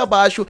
abaixo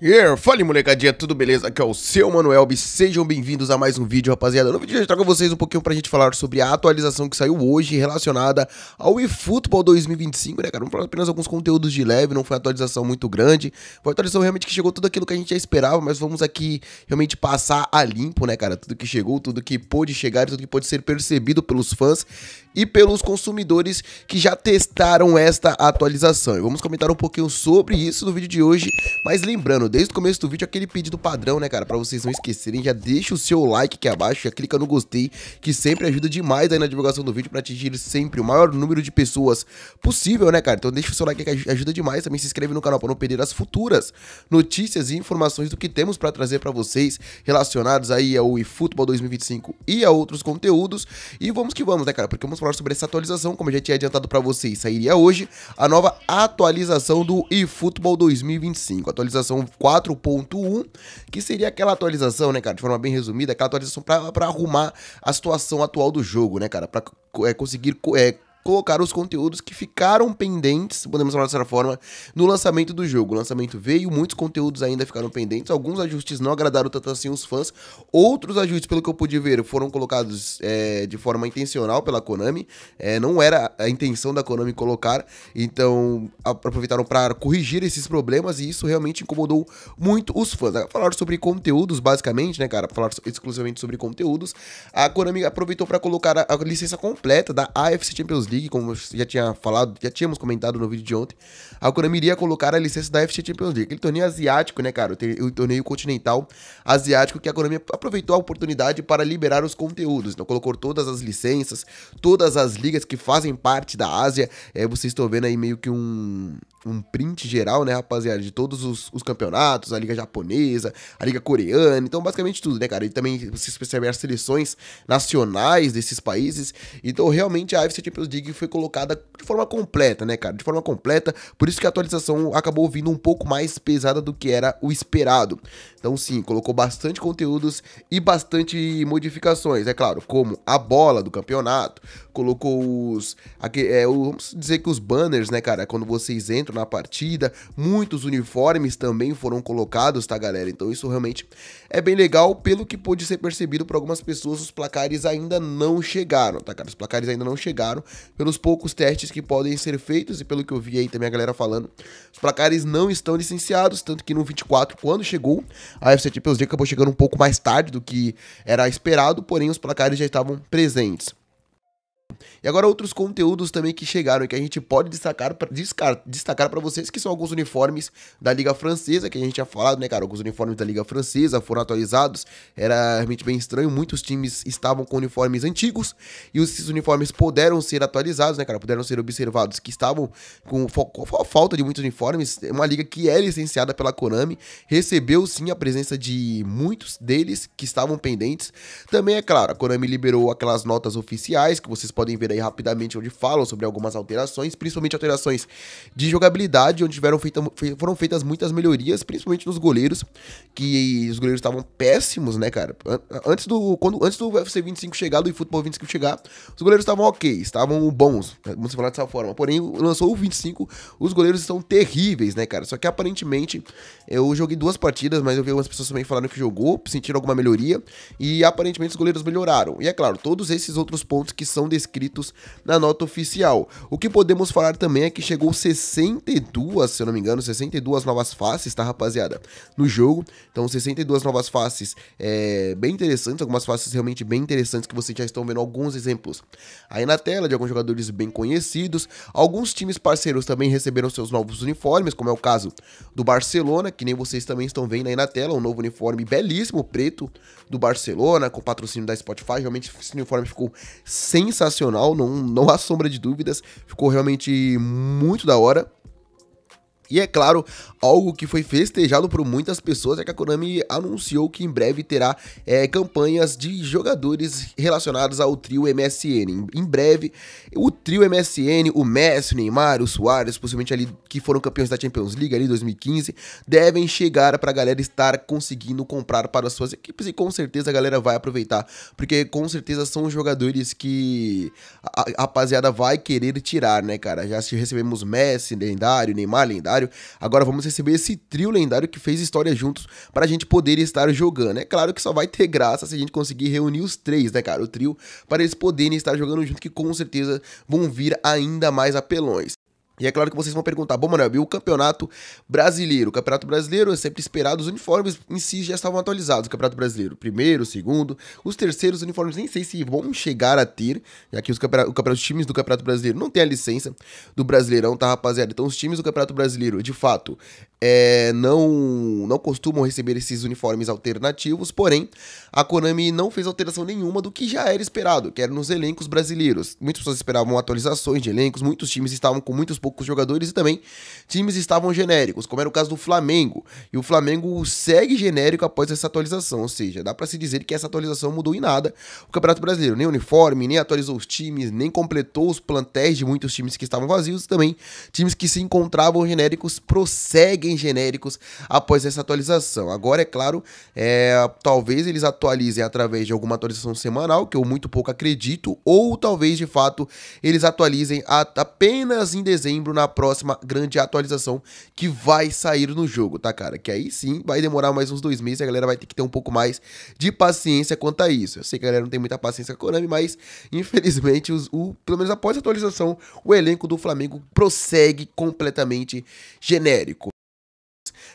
Yeah, fala molecadinha, tudo beleza? Aqui é o seu Manuel B. Sejam bem-vindos a mais um vídeo, rapaziada. No vídeo de hoje trago vocês um pouquinho pra gente falar sobre a atualização que saiu hoje relacionada ao eFootball 2025, né, cara? Vamos falar apenas alguns conteúdos de leve, não foi uma atualização muito grande. Foi uma atualização realmente que chegou tudo aquilo que a gente já esperava, mas vamos aqui realmente passar a limpo, né, cara? Tudo que chegou, tudo que pôde chegar, tudo que pôde ser percebido pelos fãs e pelos consumidores que já testaram esta atualização. E vamos comentar um pouquinho sobre isso no vídeo de hoje, mas lembrando, mano, desde o começo do vídeo, aquele pedido padrão, né, cara? Pra vocês não esquecerem, já deixa o seu like aqui abaixo, já clica no gostei, que sempre ajuda demais aí na divulgação do vídeo pra atingir sempre o maior número de pessoas possível, né, cara? Então deixa o seu like que ajuda demais. Também se inscreve no canal pra não perder as futuras notícias e informações do que temos pra trazer pra vocês relacionados aí ao eFootball 2025 e a outros conteúdos. E vamos que vamos, né, cara? Porque vamos falar sobre essa atualização, como eu já tinha adiantado pra vocês, sairia hoje a nova atualização do eFootball 2025. atualização 4.1, que seria aquela atualização, né, cara, de forma bem resumida, aquela atualização para arrumar a situação atual do jogo, né, cara, para é, conseguir é, colocar os conteúdos que ficaram pendentes, podemos falar dessa forma, no lançamento do jogo. O lançamento veio, muitos conteúdos ainda ficaram pendentes, alguns ajustes não agradaram tanto assim os fãs, outros ajustes, pelo que eu pude ver, foram colocados é, de forma intencional pela Konami, é, não era a intenção da Konami colocar, então aproveitaram para corrigir esses problemas e isso realmente incomodou muito os fãs. Falaram sobre conteúdos, basicamente, né, cara? Falaram exclusivamente sobre conteúdos. A Konami aproveitou para colocar a, a licença completa da AFC Champions League, como já tinha falado, já tínhamos comentado no vídeo de ontem, a Konami iria colocar a licença da FC Champions League, aquele torneio asiático, né, cara? O torneio continental asiático que a Konami aproveitou a oportunidade para liberar os conteúdos. Então colocou todas as licenças, todas as ligas que fazem parte da Ásia. É, vocês estão vendo aí meio que um, um print geral, né, rapaziada, de todos os, os, campeonatos, a liga japonesa, a liga coreana, então basicamente tudo, né, cara? E também vocês percebem as seleções nacionais desses países. Então realmente a AFC Champions League League foi colocada de forma completa, né, cara? De forma completa. Por isso que a atualização acabou vindo um pouco mais pesada do que era o esperado. Então, sim, colocou bastante conteúdos e bastante modificações, é claro, como a bola do campeonato, colocou os. Aqui, é, vamos dizer que os banners, né, cara? Quando vocês entram na partida, muitos uniformes também foram colocados, tá, galera? Então, isso realmente é bem legal, pelo que pôde ser percebido por algumas pessoas, os placares ainda não chegaram, tá, cara? Os placares ainda não chegaram, pelos poucos testes que podem ser feitos e pelo que eu vi aí também a galera falando. Os placares não estão licenciados, tanto que no 24, quando chegou, a UFC Champions League acabou chegando um pouco mais tarde do que era esperado, porém os placares já estavam presentes. E agora outros conteúdos também que chegaram e que a gente pode destacar para destacar, destacar vocês, que são alguns uniformes da Liga Francesa, que a gente já falado, né, cara? Alguns uniformes da Liga Francesa foram atualizados. Era realmente bem estranho. Muitos times estavam com uniformes antigos e esses uniformes puderam ser atualizados, né, cara? Puderam ser observados que estavam com falta de muitos uniformes. É uma liga que é licenciada pela Konami recebeu sim a presença de muitos deles que estavam pendentes. Também, é claro, a Konami liberou aquelas notas oficiais que vocês podem ver ver aí rapidamente onde falam sobre algumas alterações, principalmente alterações de jogabilidade, onde tiveram feita, foram feitas muitas melhorias, principalmente nos goleiros, que os goleiros estavam péssimos, né, cara? Antes do quando antes do UFC 25 chegar, do futebol 25 chegar, os goleiros estavam ok, estavam bons, né, vamos falar dessa forma. Porém, lançou o 25, os goleiros estão terríveis, né, cara? Só que aparentemente eu joguei duas partidas, mas eu vi algumas pessoas também falando que jogou, sentiram alguma melhoria e aparentemente os goleiros melhoraram. E é claro, todos esses outros pontos que são descritos inscritos na nota oficial. O que podemos falar também é que chegou 62, se eu não me engano, 62 novas faces, tá, rapaziada? No jogo. Então, 62 novas faces é, bem interessantes, algumas faces realmente bem interessantes que vocês já estão vendo alguns exemplos aí na tela de alguns jogadores bem conhecidos. Alguns times parceiros também receberam seus novos uniformes, como é o caso do Barcelona, que nem vocês também estão vendo aí na tela, um novo uniforme belíssimo, preto, do Barcelona, com patrocínio da Spotify. Realmente esse uniforme ficou sensacional não, não há sombra de dúvidas. Ficou realmente muito da hora. E é claro, algo que foi festejado por muitas pessoas é que a Konami anunciou que em breve terá é, campanhas de jogadores relacionados ao trio MSN. Em breve, o trio MSN, o Messi, o Neymar, o Suárez, possivelmente ali que foram campeões da Champions League ali 2015, devem chegar para a galera estar conseguindo comprar para suas equipes e com certeza a galera vai aproveitar, porque com certeza são jogadores que a, a rapaziada vai querer tirar, né, cara? Já recebemos Messi lendário, Neymar lendário, lendário. Agora vamos receber esse trio lendário que fez história juntos para a gente poder estar jogando. É claro que só vai ter graça se a gente conseguir reunir os três, né, cara? O trio, para eles poderem estar jogando junto, que com certeza vão vir ainda mais apelões. E é claro que vocês vão perguntar, bom, Manuel, e o Campeonato Brasileiro? O Campeonato Brasileiro é sempre esperado, os uniformes em si já estavam atualizados, o Campeonato Brasileiro, primeiro, segundo, os terceiros uniformes, nem sei se vão chegar a ter, já que os, campeonato, os times do Campeonato Brasileiro não têm a licença do Brasileirão, tá, rapaziada? Então os times do Campeonato Brasileiro, de fato, é, não, não costumam receber esses uniformes alternativos, porém, a Konami não fez alteração nenhuma do que já era esperado, que era nos elencos brasileiros. Muitas pessoas esperavam atualizações de elencos, muitos times estavam com muitos poucos jogadores e também times estavam genéricos, como era o caso do Flamengo. E o Flamengo segue genérico após essa atualização, ou seja, dá para se dizer que essa atualização mudou em nada o Campeonato Brasileiro. Nem uniforme, nem atualizou os times, nem completou os plantéis de muitos times que estavam vazios e também times que se encontravam genéricos prosseguem seguem genéricos após essa atualização. Agora, é claro, é, talvez eles atualizem através de alguma atualização semanal, que eu muito pouco acredito, ou talvez de fato eles atualizem apenas em dezembro na próxima grande atualização que vai sair no jogo, tá, cara? Que aí sim vai demorar mais uns dois meses, a galera vai ter que ter um pouco mais de paciência quanto a isso. Eu sei que a galera não tem muita paciência com a Konami, mas infelizmente, os, o, pelo menos após a atualização, o elenco do Flamengo prossegue completamente genérico.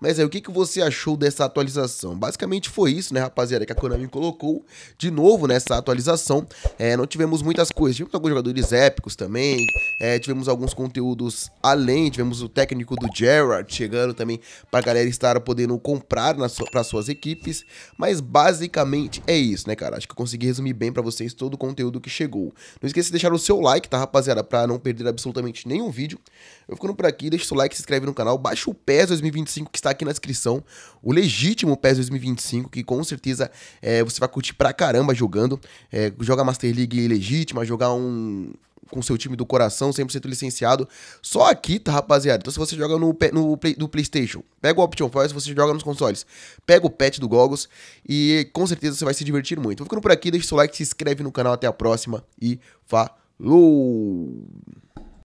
Mas aí, o que, que você achou dessa atualização? Basicamente foi isso, né, rapaziada, que a Konami colocou de novo nessa atualização. É, não tivemos muitas coisas, tivemos alguns jogadores épicos também, é, tivemos alguns conteúdos além, tivemos o técnico do Gerard chegando também pra galera estar podendo comprar nas, pra suas equipes. Mas basicamente é isso, né, cara? Acho que eu consegui resumir bem pra vocês todo o conteúdo que chegou. Não esqueça de deixar o seu like, tá, rapaziada? Pra não perder absolutamente nenhum vídeo. Eu ficando por aqui, deixa o seu like, se inscreve no canal, baixa o PES 2025 que está está aqui na descrição o legítimo PES 2025, que com certeza é, você vai curtir pra caramba jogando. É, jogar Master League legítima, jogar um com seu time do coração, 100% licenciado. Só aqui, tá, rapaziada? Então, se você joga no, no play, do PlayStation, pega o Option Fire, se você joga nos consoles, pega o patch do Goggles e com certeza você vai se divertir muito. Vou ficando por aqui, deixa o seu like, se inscreve no canal, até a próxima e falou!